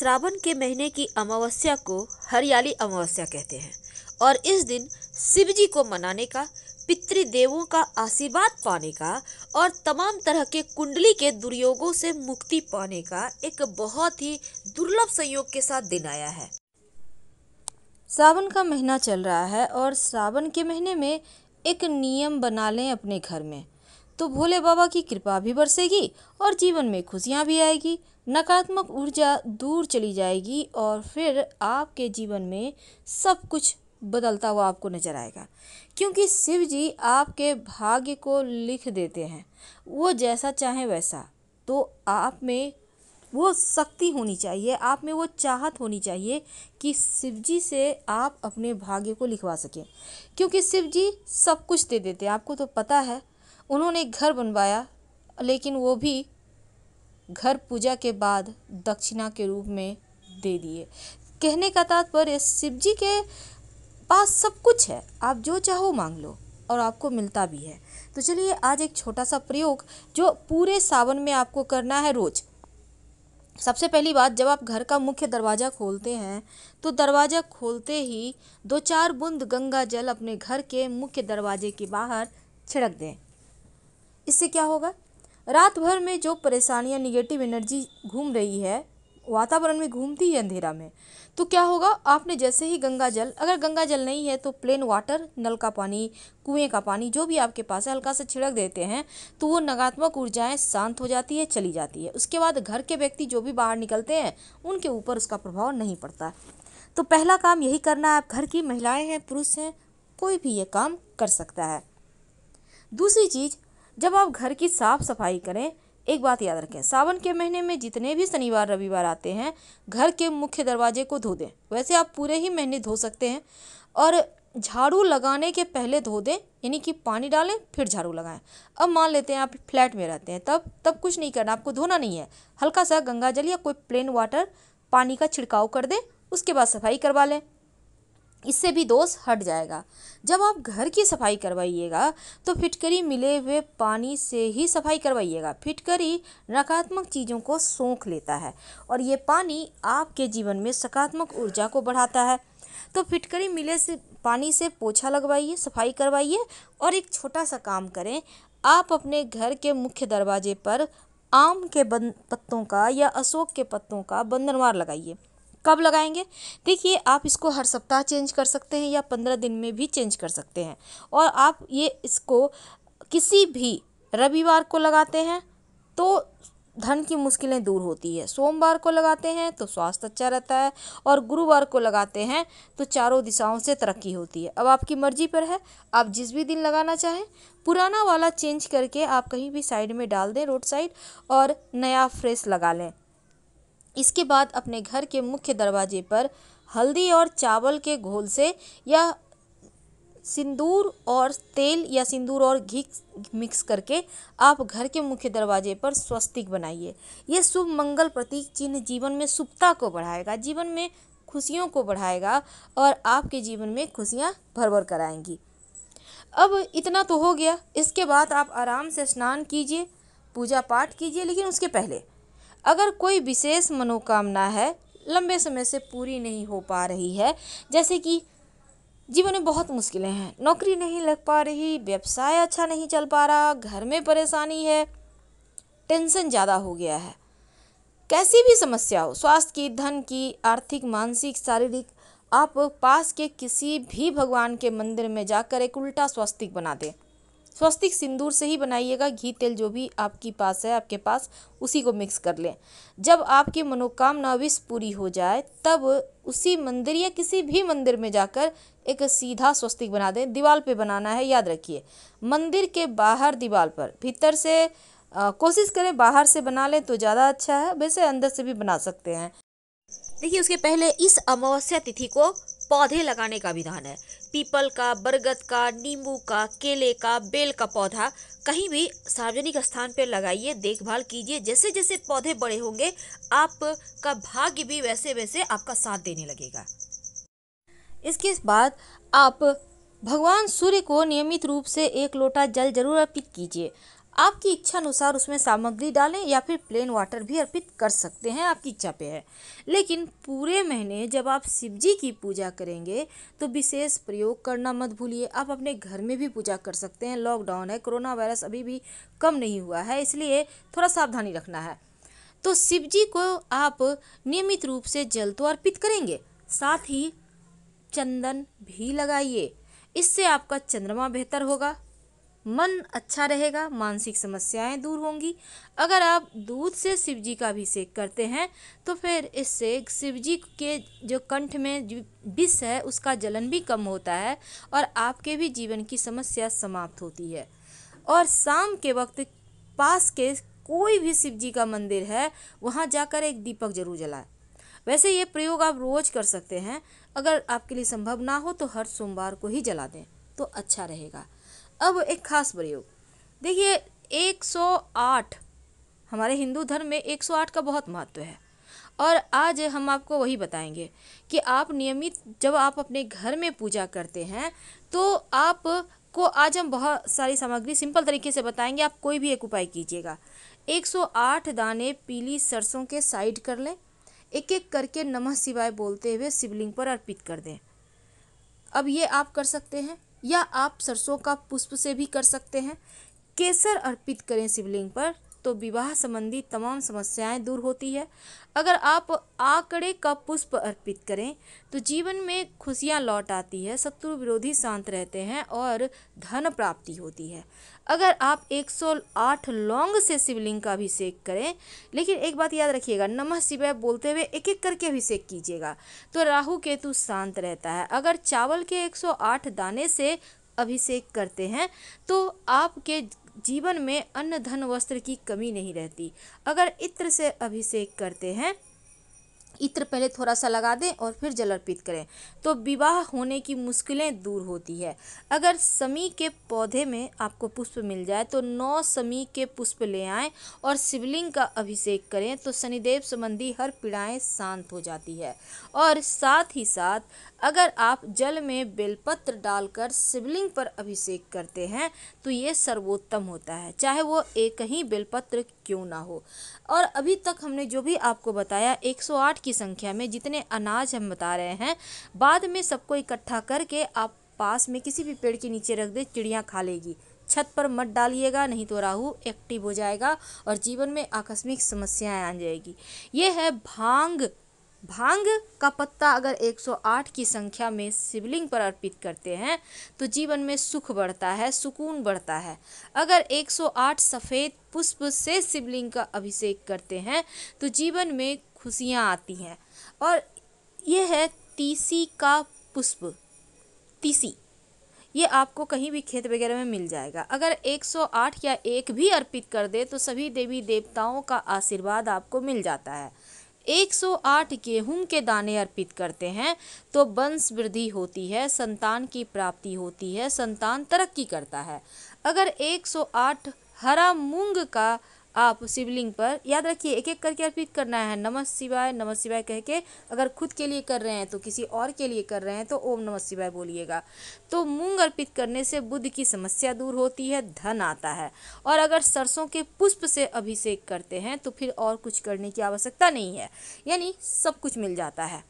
श्रावण के महीने की अमावस्या को हरियाली अमावस्या कहते हैं और इस दिन शिव जी को मनाने का पितृदेवों का आशीर्वाद पाने का और तमाम तरह के कुंडली के दुर्योगों से मुक्ति पाने का एक बहुत ही दुर्लभ संयोग के साथ दिन आया है सावन का महीना चल रहा है और श्रावण के महीने में एक नियम बना लें अपने घर में तो भोले बाबा की कृपा भी बरसेगी और जीवन में खुशियाँ भी आएगी नकारात्मक ऊर्जा दूर चली जाएगी और फिर आपके जीवन में सब कुछ बदलता हुआ आपको नजर आएगा क्योंकि शिव जी आपके भाग्य को लिख देते हैं वो जैसा चाहें वैसा तो आप में वो शक्ति होनी चाहिए आप में वो चाहत होनी चाहिए कि शिव जी से आप अपने भाग्य को लिखवा सकें क्योंकि शिव जी सब कुछ दे देते हैं आपको तो पता है उन्होंने घर बनवाया लेकिन वो भी घर पूजा के बाद दक्षिणा के रूप में दे दिए कहने का तात्पर्य शिव जी के पास सब कुछ है आप जो चाहो मांग लो और आपको मिलता भी है तो चलिए आज एक छोटा सा प्रयोग जो पूरे सावन में आपको करना है रोज़ सबसे पहली बात जब आप घर का मुख्य दरवाज़ा खोलते हैं तो दरवाज़ा खोलते ही दो चार बूंद गंगा जल अपने घर के मुख्य दरवाजे के बाहर छिड़क दें इससे क्या होगा रात भर में जो परेशानियाँ निगेटिव एनर्जी घूम रही है वातावरण में घूमती है अंधेरा में तो क्या होगा आपने जैसे ही गंगा जल अगर गंगा जल नहीं है तो प्लेन वाटर नल का पानी कुएं का पानी जो भी आपके पास है हल्का सा छिड़क देते हैं तो वो नकारात्मक ऊर्जाएं शांत हो जाती है चली जाती है उसके बाद घर के व्यक्ति जो भी बाहर निकलते हैं उनके ऊपर उसका प्रभाव नहीं पड़ता तो पहला काम यही करना है आप घर की महिलाएँ हैं पुरुष हैं कोई भी ये काम कर सकता है दूसरी चीज़ जब आप घर की साफ सफाई करें एक बात याद रखें सावन के महीने में जितने भी शनिवार रविवार आते हैं घर के मुख्य दरवाजे को धो दें वैसे आप पूरे ही महीने धो सकते हैं और झाड़ू लगाने के पहले धो दें यानी कि पानी डालें फिर झाड़ू लगाएं अब मान लेते हैं आप फ्लैट में रहते हैं तब तब कुछ नहीं करना आपको धोना नहीं है हल्का सा गंगा जल या कोई प्लेन वाटर पानी का छिड़काव कर दें उसके बाद सफाई करवा लें इससे भी दोष हट जाएगा जब आप घर की सफाई करवाइएगा तो फिटकरी मिले हुए पानी से ही सफाई करवाइएगा फिटकरी नकारात्मक चीज़ों को सोख लेता है और ये पानी आपके जीवन में सकारात्मक ऊर्जा को बढ़ाता है तो फिटकरी मिले से पानी से पोछा लगवाइए सफाई करवाइए और एक छोटा सा काम करें आप अपने घर के मुख्य दरवाजे पर आम के बन पत्तों का या अशोक के पत्तों का बंदरवार लगाइए कब लगाएंगे देखिए आप इसको हर सप्ताह चेंज कर सकते हैं या पंद्रह दिन में भी चेंज कर सकते हैं और आप ये इसको किसी भी रविवार को लगाते हैं तो धन की मुश्किलें दूर होती है सोमवार को लगाते हैं तो स्वास्थ्य अच्छा रहता है और गुरुवार को लगाते हैं तो चारों दिशाओं से तरक्की होती है अब आपकी मर्जी पर है आप जिस भी दिन लगाना चाहें पुराना वाला चेंज करके आप कहीं भी साइड में डाल दें रोड साइड और नया फ्रेश लगा लें इसके बाद अपने घर के मुख्य दरवाजे पर हल्दी और चावल के घोल से या सिंदूर और तेल या सिंदूर और घी मिक्स करके आप घर के मुख्य दरवाजे पर स्वस्तिक बनाइए ये शुभ मंगल प्रतीक चिन्ह जीवन में शुभता को बढ़ाएगा जीवन में खुशियों को बढ़ाएगा और आपके जीवन में खुशियाँ भर भर कर आएंगी अब इतना तो हो गया इसके बाद आप आराम से स्नान कीजिए पूजा पाठ कीजिए लेकिन उसके पहले अगर कोई विशेष मनोकामना है लंबे समय से पूरी नहीं हो पा रही है जैसे कि जीवन में बहुत मुश्किलें हैं नौकरी नहीं लग पा रही व्यवसाय अच्छा नहीं चल पा रहा घर में परेशानी है टेंशन ज़्यादा हो गया है कैसी भी समस्या हो स्वास्थ्य की धन की आर्थिक मानसिक शारीरिक आप पास के किसी भी भगवान के मंदिर में जाकर एक उल्टा स्वास्तिक बना दें स्वस्तिक सिंदूर से ही बनाइएगा घी तेल जो भी आपकी पास है आपके पास उसी को मिक्स कर लें जब आपकी मनोकामना विश पूरी हो जाए तब उसी मंदिर या किसी भी मंदिर में जाकर एक सीधा स्वस्तिक बना दें दीवार पे बनाना है याद रखिए मंदिर के बाहर दीवार पर भीतर से आ, कोशिश करें बाहर से बना लें तो ज़्यादा अच्छा है वैसे अंदर से भी बना सकते हैं देखिए उसके पहले इस अमावस्या तिथि को पौधे लगाने का विधान है पीपल का बरगद का नींबू का केले का बेल का पौधा कहीं भी सार्वजनिक स्थान पर लगाइए देखभाल कीजिए जैसे जैसे पौधे बड़े होंगे आपका भाग्य भी वैसे वैसे आपका साथ देने लगेगा इसके बाद आप भगवान सूर्य को नियमित रूप से एक लोटा जल जरूर अर्पित कीजिए आपकी इच्छा अनुसार उसमें सामग्री डालें या फिर प्लेन वाटर भी अर्पित कर सकते हैं आपकी इच्छा पे है लेकिन पूरे महीने जब आप शिव जी की पूजा करेंगे तो विशेष प्रयोग करना मत भूलिए आप अपने घर में भी पूजा कर सकते हैं लॉकडाउन है कोरोना वायरस अभी भी कम नहीं हुआ है इसलिए थोड़ा सावधानी रखना है तो शिव जी को आप नियमित रूप से जल तो अर्पित करेंगे साथ ही चंदन भी लगाइए इससे आपका चंद्रमा बेहतर होगा मन अच्छा रहेगा मानसिक समस्याएं दूर होंगी अगर आप दूध से शिव जी का अभिषेक करते हैं तो फिर इससे शिव जी के जो कंठ में विष है उसका जलन भी कम होता है और आपके भी जीवन की समस्या समाप्त होती है और शाम के वक्त पास के कोई भी शिव जी का मंदिर है वहाँ जाकर एक दीपक जरूर जलाए वैसे ये प्रयोग आप रोज़ कर सकते हैं अगर आपके लिए संभव ना हो तो हर सोमवार को ही जला दें तो अच्छा रहेगा अब एक खास प्रयोग देखिए 108 हमारे हिंदू धर्म में 108 का बहुत महत्व है और आज हम आपको वही बताएंगे कि आप नियमित जब आप अपने घर में पूजा करते हैं तो आप को आज हम बहुत सारी सामग्री सिंपल तरीके से बताएंगे आप कोई भी एक उपाय कीजिएगा 108 दाने पीली सरसों के साइड कर लें एक एक करके नमः शिवाय बोलते हुए शिवलिंग पर अर्पित कर दें अब ये आप कर सकते हैं या आप सरसों का पुष्प से भी कर सकते हैं केसर अर्पित करें शिवलिंग पर तो विवाह संबंधी तमाम समस्याएं दूर होती है अगर आप आंकड़े का पुष्प अर्पित करें तो जीवन में खुशियां लौट आती है शत्रु विरोधी शांत रहते हैं और धन प्राप्ति होती है अगर आप 108 लौंग से शिवलिंग का अभिषेक करें लेकिन एक बात याद रखिएगा नमः शिवाय बोलते हुए एक एक करके अभिषेक कीजिएगा तो राहु केतु शांत रहता है अगर चावल के 108 दाने से अभिषेक करते हैं तो आपके जीवन में अन्न धन वस्त्र की कमी नहीं रहती अगर इत्र से अभिषेक करते हैं इत्र पहले थोड़ा सा लगा दें और फिर जल अर्पित करें तो विवाह होने की मुश्किलें दूर होती है अगर समी के पौधे में आपको पुष्प मिल जाए तो नौ समी के पुष्प ले आएं और शिवलिंग का अभिषेक करें तो शनिदेव संबंधी हर पीड़ाएं शांत हो जाती है और साथ ही साथ अगर आप जल में बेलपत्र डालकर शिवलिंग पर अभिषेक करते हैं तो ये सर्वोत्तम होता है चाहे वो एक ही बेलपत्र क्यों ना हो और अभी तक हमने जो भी आपको बताया 108 की संख्या में जितने अनाज हम बता रहे हैं बाद में सबको इकट्ठा करके आप पास में किसी भी पेड़ के नीचे रख दे चिड़िया खा लेगी छत पर मत डालिएगा नहीं तो राहु एक्टिव हो जाएगा और जीवन में आकस्मिक समस्याएं आ जाएगी ये है भांग भांग का पत्ता अगर 108 की संख्या में शिवलिंग पर अर्पित करते हैं तो जीवन में सुख बढ़ता है सुकून बढ़ता है अगर 108 सफ़ेद पुष्प से शिवलिंग का अभिषेक करते हैं तो जीवन में खुशियाँ आती हैं और यह है तीसी का पुष्प तीसी ये आपको कहीं भी खेत वगैरह में मिल जाएगा अगर 108 या एक भी अर्पित कर दे तो सभी देवी देवताओं का आशीर्वाद आपको मिल जाता है 108 गेहूं के दाने अर्पित करते हैं तो वंश वृद्धि होती है संतान की प्राप्ति होती है संतान तरक्की करता है अगर 108 हरा मूंग का आप शिवलिंग पर याद रखिए एक एक करके अर्पित करना है नमः शिवाय नमः शिवाय कह के अगर खुद के लिए कर रहे हैं तो किसी और के लिए कर रहे हैं तो ओम नमः शिवाय बोलिएगा तो मूंग अर्पित करने से बुद्ध की समस्या दूर होती है धन आता है और अगर सरसों के पुष्प से अभिषेक करते हैं तो फिर और कुछ करने की आवश्यकता नहीं है यानी सब कुछ मिल जाता है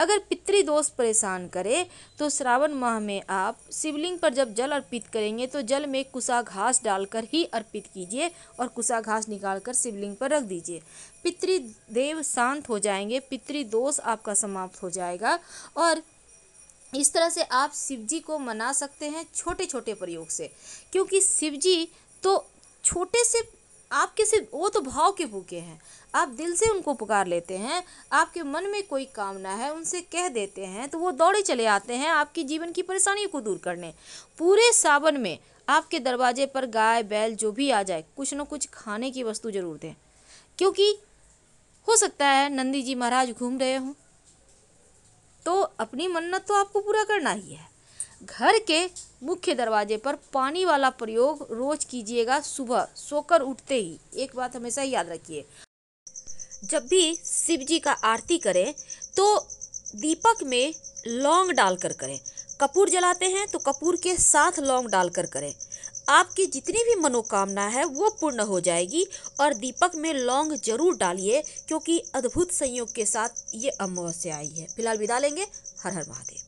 अगर पितृदोष परेशान करे तो श्रावण माह में आप शिवलिंग पर जब जल अर्पित करेंगे तो जल में कुसा घास डालकर ही अर्पित कीजिए और कुसा घास निकालकर शिवलिंग पर रख दीजिए पितृदेव शांत हो जाएंगे पितृदोष आपका समाप्त हो जाएगा और इस तरह से आप शिवजी को मना सकते हैं छोटे छोटे प्रयोग से क्योंकि शिवजी तो छोटे से आपके किसी वो तो भाव के भूखे हैं आप दिल से उनको पुकार लेते हैं आपके मन में कोई कामना है उनसे कह देते हैं तो वो दौड़े चले आते हैं आपकी जीवन की परेशानियों को दूर करने पूरे सावन में आपके दरवाजे पर गाय बैल जो भी आ जाए कुछ न कुछ खाने की वस्तु जरूर दें क्योंकि हो सकता है नंदी जी महाराज घूम रहे हों तो अपनी मन्नत तो आपको पूरा करना ही है घर के मुख्य दरवाजे पर पानी वाला प्रयोग रोज कीजिएगा सुबह सोकर उठते ही एक बात हमेशा याद रखिए जब भी शिव जी का आरती करें तो दीपक में लौंग डालकर करें कपूर जलाते हैं तो कपूर के साथ लौंग डालकर करें आपकी जितनी भी मनोकामना है वो पूर्ण हो जाएगी और दीपक में लौंग जरूर डालिए क्योंकि अद्भुत संयोग के साथ ये अमावस्या आई है फिलहाल विदा लेंगे हर हर महादेव